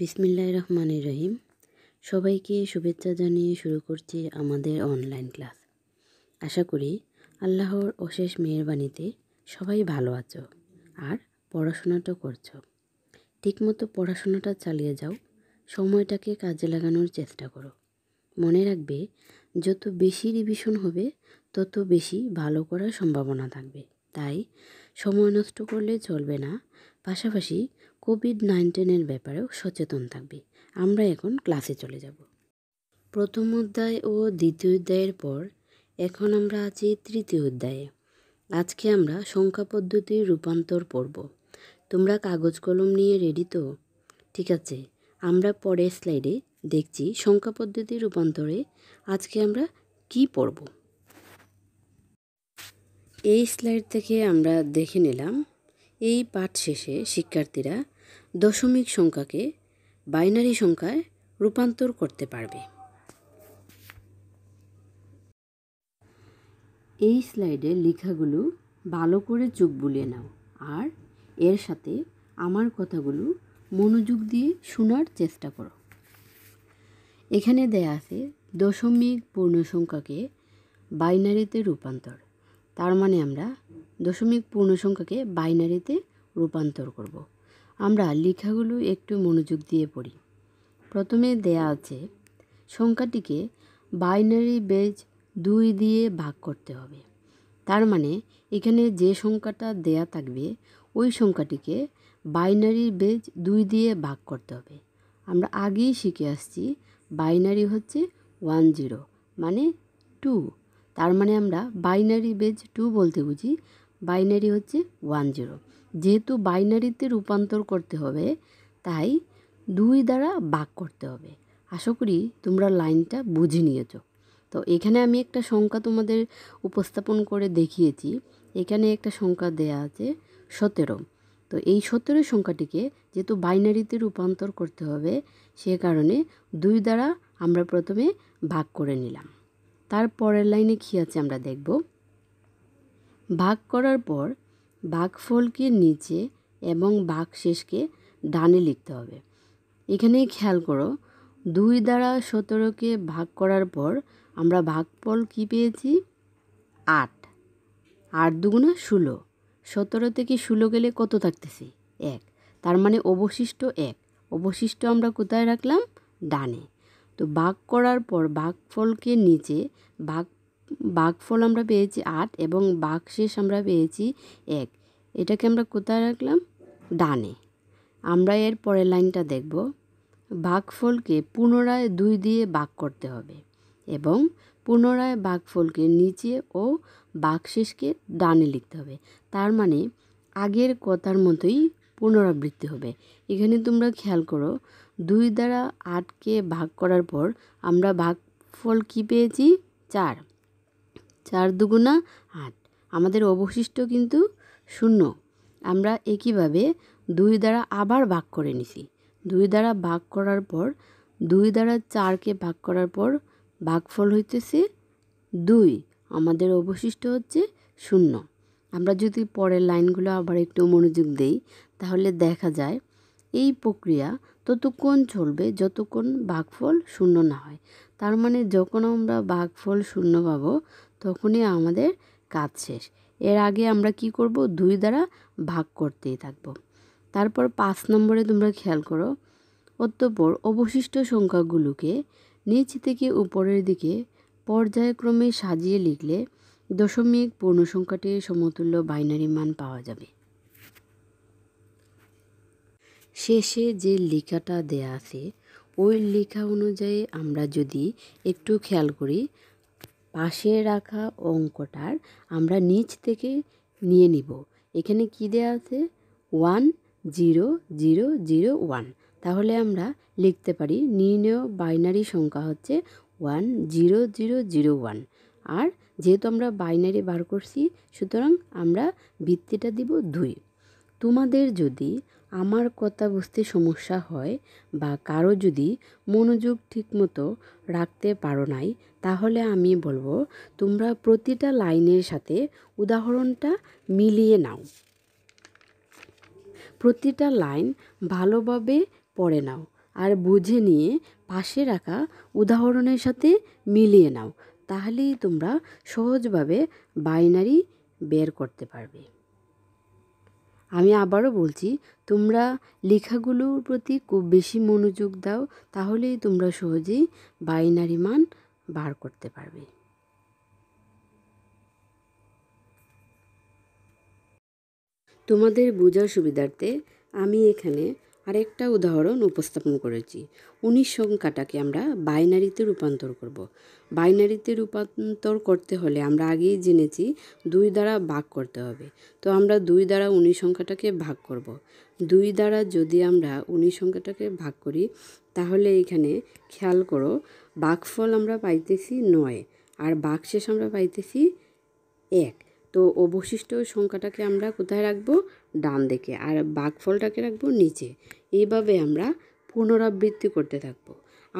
বিসমিল্লা রহমান রহিম সবাইকে শুভেচ্ছা জানিয়ে শুরু করছি আমাদের অনলাইন ক্লাস আশা করি আল্লাহর অশেষ মেহরবানিতে সবাই ভালো আছো আর পড়াশোনাটা করছো ঠিকমতো পড়াশোনাটা চালিয়ে যাও সময়টাকে কাজে লাগানোর চেষ্টা করো মনে রাখবে যত বেশি রিভিশন হবে তত বেশি ভালো করার সম্ভাবনা থাকবে তাই সময় নষ্ট করলে চলবে না পাশাপাশি কোভিড নাইন্টিনের ব্যাপারেও সচেতন থাকবে আমরা এখন ক্লাসে চলে যাব প্রথম অধ্যায় ও দ্বিতীয় অধ্যায়ের পর এখন আমরা আছি তৃতীয় অধ্যায়ে আজকে আমরা সংখ্যা পদ্ধতির রূপান্তর পড়ব তোমরা কাগজ কলম নিয়ে রেডি তো ঠিক আছে আমরা পরের স্লাইডে দেখছি সংখ্যা পদ্ধতির রূপান্তরে আজকে আমরা কি পড়ব এই স্লাইড থেকে আমরা দেখে নিলাম এই পাঠ শেষে শিক্ষার্থীরা দশমিক সংখ্যাকে বাইনারি সংখ্যায় রূপান্তর করতে পারবে এই স্লাইডে লেখাগুলো ভালো করে চোখ বুলিয়ে নাও আর এর সাথে আমার কথাগুলো মনোযোগ দিয়ে শোনার চেষ্টা করো এখানে দেয়া আছে দশমিক পূর্ণ সংখ্যাকে বাইনারিতে রূপান্তর তার মানে আমরা দশমিক পূর্ণ সংখ্যাকে বাইনারিতে রূপান্তর করব আমরা লেখাগুলো একটু মনোযোগ দিয়ে পড়ি প্রথমে দেয়া আছে সংখ্যাটিকে বাইনারি বেজ দুই দিয়ে ভাগ করতে হবে তার মানে এখানে যে সংখ্যাটা দেয়া থাকবে ওই সংখ্যাটিকে বাইনারি বেজ দুই দিয়ে ভাগ করতে হবে আমরা আগেই শিখে আসছি বাইনারি হচ্ছে ওয়ান জিরো মানে টু তার মানে আমরা বাইনারি বেজ টু বলতে বুঝি বাইনারি হচ্ছে ওয়ান জিরো যেহেতু বাইনারিতে রূপান্তর করতে হবে তাই দুই দ্বারা বাক করতে হবে আশা করি তোমরা লাইনটা বুঝে নিয়েছো তো এখানে আমি একটা সংখ্যা তোমাদের উপস্থাপন করে দেখিয়েছি এখানে একটা সংখ্যা দেয়া আছে সতেরো তো এই সতেরো সংখ্যাটিকে যেহেতু বাইনারিতে রূপান্তর করতে হবে সে কারণে দুই দ্বারা আমরা প্রথমে ভাগ করে নিলাম তার পরের লাইনে কী আছে আমরা দেখব ভাগ করার পর বাঘফলকে নিচে এবং শেষকে ডানে লিখতে হবে এখানে খেয়াল করো দুই দ্বারা সতেরোকে ভাগ করার পর আমরা ভাগফল কি পেয়েছি আট আট দুগুণা ষোলো সতেরো থেকে ষোলো গেলে কত থাকতেছে এক তার মানে অবশিষ্ট এক অবশিষ্ট আমরা কোথায় রাখলাম ডানে তো ভাগ করার পর ফলকে নিচে ভাগ বাঘফল আমরা পেয়েছি আট এবং শেষ আমরা পেয়েছি এক এটাকে আমরা কোথায় রাখলাম ডানে আমরা এর পরের লাইনটা দেখব বাঘফলকে পুনরায় দুই দিয়ে বাঘ করতে হবে এবং পুনরায় বাঘফলকে নিচে ও শেষকে ডানে লিখতে হবে তার মানে আগের কথার মতোই পুনরাবৃত্তি হবে এখানে তোমরা খেয়াল করো দুই দ্বারা আটকে ভাগ করার পর আমরা ফল কী পেয়েছি চার চার দুগুণা আট আমাদের অবশিষ্ট কিন্তু শূন্য আমরা একইভাবে দুই দ্বারা আবার ভাগ করে নিছি দুই দ্বারা ভাগ করার পর দুই দ্বারা চারকে ভাগ করার পর ভাগফল হইতেছে দুই আমাদের অবশিষ্ট হচ্ছে শূন্য আমরা যদি পরের লাইনগুলো আবার একটু মনোযোগ দেই তাহলে দেখা যায় এই প্রক্রিয়া ততক্ষণ চলবে যতক্ষণ ভাগফল শূন্য না হয় তার মানে যখন আমরা ভাগফল শূন্য পাবো তখনই আমাদের কাজ শেষ এর আগে আমরা কি করব দুই দ্বারা ভাগ করতেই থাকব তারপর পাঁচ নম্বরে তোমরা খেয়াল করো অতঃপর অবশিষ্ট সংখ্যাগুলোকে নিচ থেকে উপরের দিকে পর্যায়ক্রমে সাজিয়ে লিখলে দশমিক পূর্ণ সংখ্যাটির সমতুল্য বাইনারি মান পাওয়া যাবে শেষে যে লেখাটা দেয়া আছে ওই লেখা অনুযায়ী আমরা যদি একটু খেয়াল করি পাশে রাখা অঙ্কটার আমরা নিচ থেকে নিয়ে নিব এখানে কী দেওয়া আছে one zero zero zero one তাহলে আমরা লিখতে পারি নির্ণয় বাইনারি সংখ্যা হচ্ছে one zero zero zero one আর যেহেতু আমরা বাইনারি বার করছি সুতরাং আমরা ভিত্তিটা দিব দুই তোমাদের যদি আমার কথা বুঝতে সমস্যা হয় বা কারো যদি মনোযোগ ঠিকমতো রাখতে পারো নাই তাহলে আমি বলবো তোমরা প্রতিটা লাইনের সাথে উদাহরণটা মিলিয়ে নাও প্রতিটা লাইন ভালোভাবে পড়ে নাও আর বুঝে নিয়ে পাশে রাখা উদাহরণের সাথে মিলিয়ে নাও তাহলেই তোমরা সহজভাবে বাইনারি বের করতে পারবে আমি আবারও বলছি তোমরা লেখাগুলোর প্রতি খুব বেশি মনোযোগ দাও তাহলেই তোমরা সহজেই বাইনারি মান বার করতে পারবে তোমাদের বোঝার সুবিধার্থে আমি এখানে আরেকটা উদাহরণ উপস্থাপন করেছি উনিশ সংখ্যাটাকে আমরা বাইনারিতে রূপান্তর করব। বাইনারিতে রূপান্তর করতে হলে আমরা আগেই জেনেছি দুই দ্বারা ভাগ করতে হবে তো আমরা দুই দ্বারা উনিশ সংখ্যাটাকে ভাগ করব। দুই দ্বারা যদি আমরা উনিশ সংখ্যাটাকে ভাগ করি তাহলে এখানে খেয়াল করো বাঘফল আমরা পাইতেছি নয় আর বাঘ শেষ আমরা পাইতেছি এক তো অবশিষ্ট সংখ্যাটাকে আমরা কোথায় রাখবো ডান দিকে আর বাঘফলটাকে রাখবো নিচে এইভাবে আমরা পুনরাবৃত্তি করতে থাকব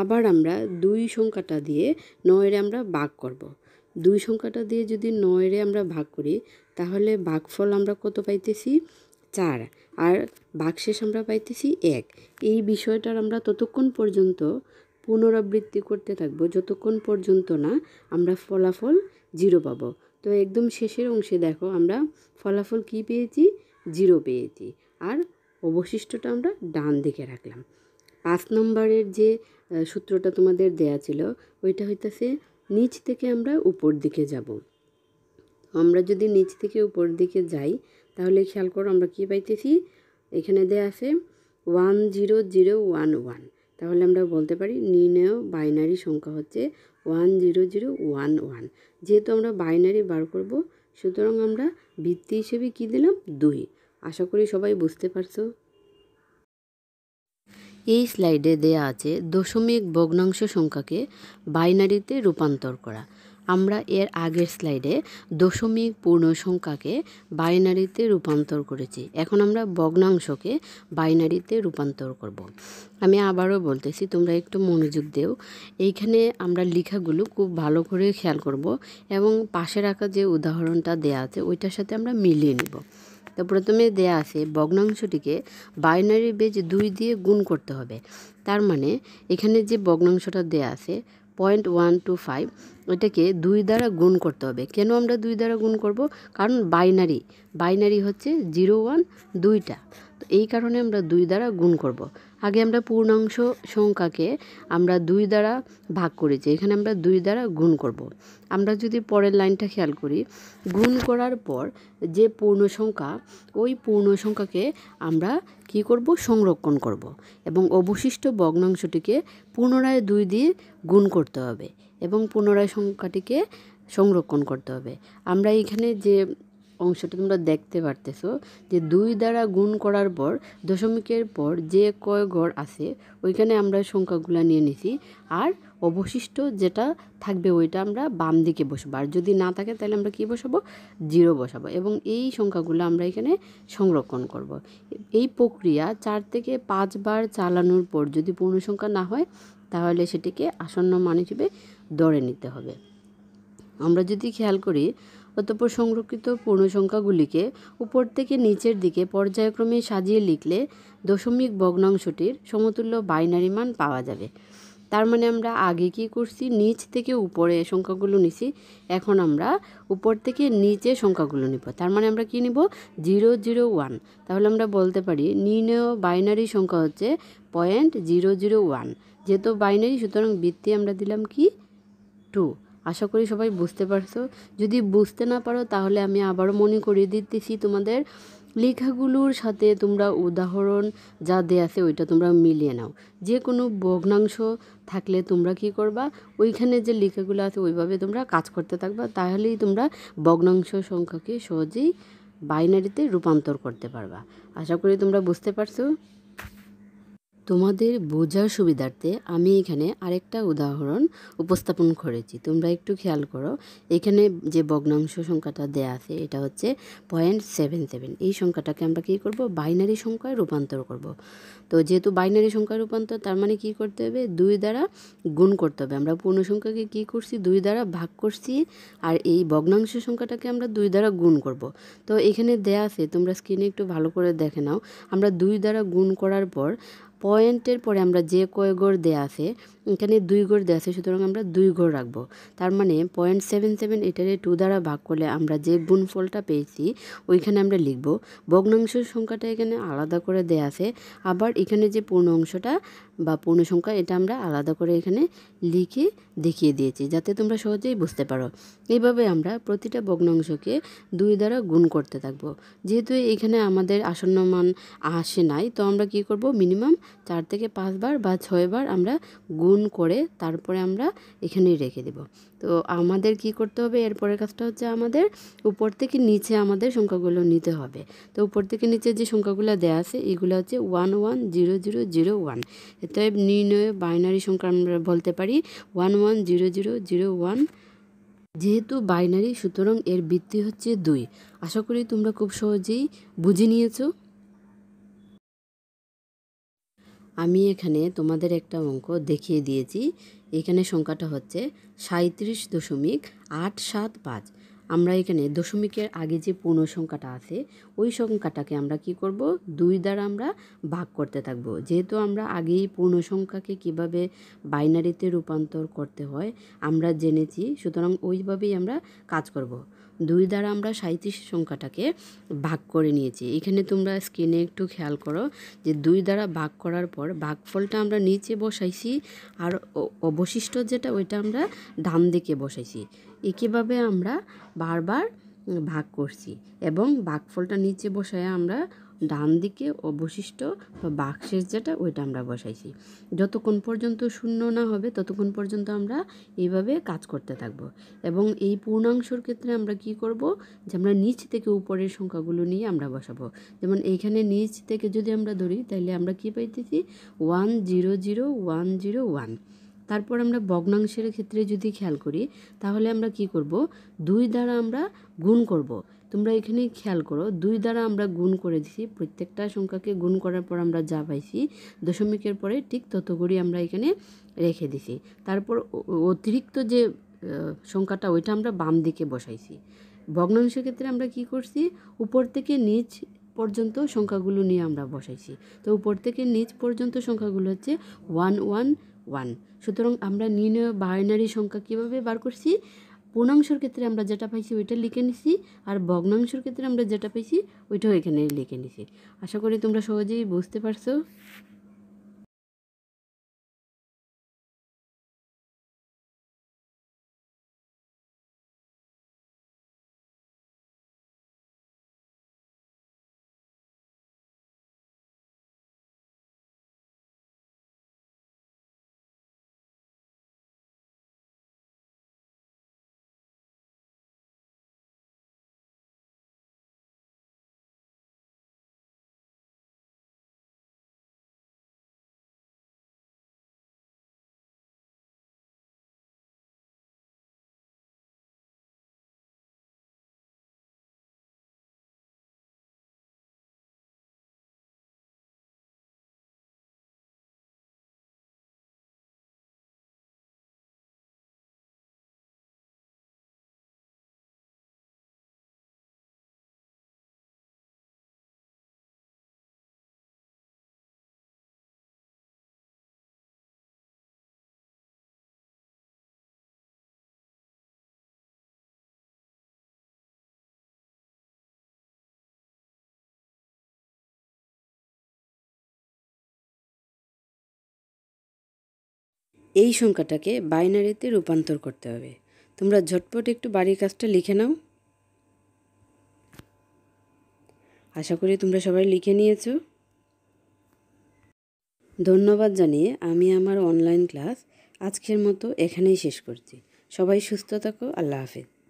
আবার আমরা দুই সংখ্যাটা দিয়ে নয়ের আমরা বাঘ করব। দুই সংখ্যাটা দিয়ে যদি নয়ের আমরা ভাগ করি তাহলে বাঘফল আমরা কত পাইতেছি চার আর বাঘশেষ আমরা পাইতেছি এক এই বিষয়টার আমরা ততক্ষণ পর্যন্ত পুনরাবৃত্তি করতে থাকবো যতক্ষণ পর্যন্ত না আমরা ফলাফল জিরো পাবো তো একদম শেষের অংশে দেখো আমরা ফলাফল কি পেয়েছি জিরো পেয়েছি আর অবশিষ্টটা আমরা ডান দিকে রাখলাম পাঁচ নম্বরের যে সূত্রটা তোমাদের দেয়া ছিল ওইটা হইতেছে নিচ থেকে আমরা উপর দিকে যাব আমরা যদি নিচ থেকে উপর দিকে যাই তাহলে খেয়াল করো আমরা কি পাইতেছি এখানে দেয়া আছে one zero zero one one তাহলে আমরা বলতে পারি নির্ণয় বাইনারি সংখ্যা হচ্ছে one zero zero one one যেহেতু আমরা বাইনারি বার করব সুতরাং আমরা ভিত্তি হিসেবে কি দিলাম দুই আশা করি সবাই বুঝতে পারছো এই স্লাইডে দেয়া আছে দশমিক ভগ্নাংশ সংখ্যাকে বাইনারিতে রূপান্তর করা আমরা এর আগের স্লাইডে দশমিক পূর্ণ সংখ্যাকে বাইনারিতে রূপান্তর করেছি এখন আমরা ভগ্নাংশকে বাইনারিতে রূপান্তর করব। আমি আবারও বলতেছি তোমরা একটু মনোযোগ দেও এইখানে আমরা লেখাগুলো খুব ভালো করে খেয়াল করব এবং পাশে রাখা যে উদাহরণটা দেয়া আছে ওইটার সাথে আমরা মিলিয়ে নিব তো প্রথমে দেয়া আছে ভগ্নাংশটিকে বাইনারি বেজ দুই দিয়ে গুণ করতে হবে তার মানে এখানে যে ভগ্নাংশটা দেয়া আছে পয়েন্ট ওয়ান টু ফাইভ এটাকে দুই দ্বারা গুণ করতে হবে কেন আমরা দুই দ্বারা গুণ করব কারণ বাইনারি বাইনারি হচ্ছে জিরো ওয়ান দুইটা তো এই কারণে আমরা দুই দ্বারা গুণ করব আগে আমরা পূর্ণাংশ সংখ্যাকে আমরা দুই দ্বারা ভাগ করেছি এখানে আমরা দুই দ্বারা গুণ করব। আমরা যদি পরের লাইনটা খেয়াল করি গুণ করার পর যে পূর্ণ সংখ্যা ওই পূর্ণ সংখ্যাকে আমরা কি করব সংরক্ষণ করব। এবং অবশিষ্ট ভগ্নাংশটিকে পুনরায় দুই দিয়ে গুণ করতে হবে এবং পুনরায় সংখ্যাটিকে সংরক্ষণ করতে হবে আমরা এখানে যে অংশটা তোমরা দেখতে পারতেছো যে দুই দ্বারা গুণ করার পর দশমিকের পর যে কয় ঘর আছে ওইখানে আমরা সংখ্যাগুলো নিয়ে নিছি আর অবশিষ্ট যেটা থাকবে ওইটা আমরা বাম দিকে বসবো আর যদি না থাকে তাহলে আমরা কি বসাবো জিরো বসাবো এবং এই সংখ্যাগুলো আমরা এখানে সংরক্ষণ করব। এই প্রক্রিয়া চার থেকে পাঁচবার চালানোর পর যদি পূর্ণ সংখ্যা না হয় তাহলে সেটিকে আসন্ন মান হিসেবে ধরে নিতে হবে আমরা যদি খেয়াল করি অতঃপর সংরক্ষিত পূর্ণসংখ্যাগুলিকে উপর থেকে নিচের দিকে পর্যায়ক্রমে সাজিয়ে লিখলে দশমিক ভগ্নাংশটির সমতুল্য বাইনারি মান পাওয়া যাবে তার মানে আমরা আগে কি করছি নিচ থেকে উপরে সংখ্যাগুলো নিছি এখন আমরা উপর থেকে নিচে সংখ্যাগুলো নিব তার মানে আমরা কি নিব জিরো জিরো ওয়ান তাহলে আমরা বলতে পারি নির্ণয় বাইনারি সংখ্যা হচ্ছে পয়েন্ট জিরো জিরো ওয়ান যেহেতু বাইনারি সুতরাং বৃত্তি আমরা দিলাম কি টু আশা করি সবাই বুঝতে পারছো যদি বুঝতে না পারো তাহলে আমি আবারও মনে করিয়ে দিতেছি তোমাদের লেখাগুলোর সাথে তোমরা উদাহরণ যা দেয়া আছে ওইটা তোমরা মিলিয়ে নাও যে কোনো ভগ্নাংশ থাকলে তোমরা কি করবা ওইখানে যে লেখাগুলো আছে ওইভাবে তোমরা কাজ করতে থাকবা তাহলেই তোমরা ভগ্নাংশ সংখ্যাকে সহজেই বাইনারিতে রূপান্তর করতে পারবা আশা করি তোমরা বুঝতে পারছো তোমাদের বোঝার সুবিধার্থে আমি এখানে আরেকটা উদাহরণ উপস্থাপন করেছি তোমরা একটু খেয়াল করো এখানে যে ভগ্নাংশ সংখ্যাটা দেয়া আছে এটা হচ্ছে পয়েন্ট সেভেন সেভেন এই সংখ্যাটাকে আমরা কী করব বাইনারি সংখ্যায় রূপান্তর করব তো যেহেতু বাইনারি সংখ্যায় রূপান্তর তার মানে কি করতে হবে দুই দ্বারা গুণ করতে হবে আমরা পূর্ণ সংখ্যাকে কী করছি দুই দ্বারা ভাগ করছি আর এই ভগ্নাংশ সংখ্যাটাকে আমরা দুই দ্বারা গুণ করব তো এখানে দেয়া আছে তোমরা স্ক্রিনে একটু ভালো করে দেখে নাও আমরা দুই দ্বারা গুণ করার পর পয়েন্টের পরে আমরা যে কয় দেয়া আছে এখানে দুই ঘর দেওয়া আছে সুতরাং আমরা দুই ঘর রাখবো তার মানে পয়েন্ট সেভেন সেভেন এটারে টু দ্বারা ভাগ করলে আমরা যে গুণফলটা পেয়েছি ওইখানে আমরা লিখব ভগ্নাংশ সংখ্যাটা এখানে আলাদা করে দেওয়া আছে আবার এখানে যে পূর্ণ অংশটা বা পূর্ণ সংখ্যা এটা আমরা আলাদা করে এখানে লিখে দেখিয়ে দিয়েছি যাতে তোমরা সহজেই বুঝতে পারো এইভাবে আমরা প্রতিটা ভগ্নাংশকে দুই দ্বারা গুণ করতে থাকবো যেহেতু এখানে আমাদের আসন্ন মান আসে নাই তো আমরা কি করব মিনিমাম চার থেকে পাঁচবার বা ছয়বার আমরা গুণ ডাউন করে তারপরে আমরা এখানেই রেখে দেব তো আমাদের কি করতে হবে এরপরের কাজটা হচ্ছে আমাদের উপর থেকে নিচে আমাদের সংখ্যাগুলো নিতে হবে তো উপর থেকে নিচে যে সংখ্যাগুলো দেওয়া আছে এগুলো হচ্ছে one one zero zero zero one অতএব নির্ণয় বাইনারি সংখ্যা আমরা বলতে পারি one one zero zero zero one যেহেতু বাইনারি সুতরাং এর বৃত্তি হচ্ছে দুই আশা করি তোমরা খুব সহজেই বুঝে নিয়েছো আমি এখানে তোমাদের একটা অঙ্ক দেখিয়ে দিয়েছি এখানে সংখ্যাটা হচ্ছে সাঁত্রিশ দশমিক আট সাত পাঁচ আমরা এখানে দশমিকের আগে যে পূর্ণ সংখ্যাটা আছে ওই সংখ্যাটাকে আমরা কি করব দুই দ্বারা আমরা ভাগ করতে থাকব যেহেতু আমরা আগেই পূর্ণ সংখ্যাকে কিভাবে বাইনারিতে রূপান্তর করতে হয় আমরা জেনেছি সুতরাং ওইভাবেই আমরা কাজ করব। দুই দ্বারা আমরা সাঁত্রিশ সংখ্যাটাকে ভাগ করে নিয়েছি এখানে তোমরা স্ক্রিনে একটু খেয়াল করো যে দুই দ্বারা ভাগ করার পর ভাগফলটা আমরা নিচে বসাইছি আর অবশিষ্ট যেটা ওইটা আমরা ডান দিকে বসাইছি একইভাবে আমরা বারবার ভাগ করছি এবং বাঘফলটা নিচে বসায় আমরা ডান দিকে অবশিষ্ট বাক্সের যেটা ওইটা আমরা বসাইছি যতক্ষণ পর্যন্ত শূন্য না হবে ততক্ষণ পর্যন্ত আমরা এইভাবে কাজ করতে থাকব এবং এই পূর্ণাংশর ক্ষেত্রে আমরা কি করব যে আমরা নিচ থেকে উপরের সংখ্যাগুলো নিয়ে আমরা বসাবো যেমন এইখানে নিচ থেকে যদি আমরা ধরি তাহলে আমরা কি পাইতেছি one zero zero one zero one তারপর আমরা ভগ্নাংশের ক্ষেত্রে যদি খেয়াল করি তাহলে আমরা কি করব দুই দ্বারা আমরা গুণ করব। তোমরা এখানে খেয়াল করো দুই দ্বারা আমরা গুণ করে দিছি প্রত্যেকটা সংখ্যাকে গুণ করার পর আমরা যা পাইছি দশমিকের পরে ঠিক ততগুলি আমরা এখানে রেখে দিছি তারপর অতিরিক্ত যে সংখ্যাটা ওইটা আমরা বাম দিকে বসাইছি ভগ্নাংশের ক্ষেত্রে আমরা কি করছি উপর থেকে নিচ পর্যন্ত সংখ্যাগুলো নিয়ে আমরা বসাইছি তো উপর থেকে নিচ পর্যন্ত সংখ্যাগুলো হচ্ছে ওয়ান ওয়ান ওয়ান সুতরাং আমরা নির্ণয় বাইনারি সংখ্যা কীভাবে বার করছি পূর্ণাংশর ক্ষেত্রে আমরা যেটা পাইছি ওইটা লিখে নিছি আর ভগ্নাংশর ক্ষেত্রে আমরা যেটা পাইছি ওইটাও এখানে লিখে নিছি আশা করি তোমরা সহজেই বুঝতে পারছো এই সংখ্যাটাকে বাইনারিতে রূপান্তর করতে হবে তোমরা ঝটপট একটু বাড়ির কাজটা লিখে নাও আশা করি তোমরা সবাই লিখে নিয়েছ ধন্যবাদ জানিয়ে আমি আমার অনলাইন ক্লাস আজকের মতো এখানেই শেষ করছি সবাই সুস্থ থাকো আল্লাহ হাফেজ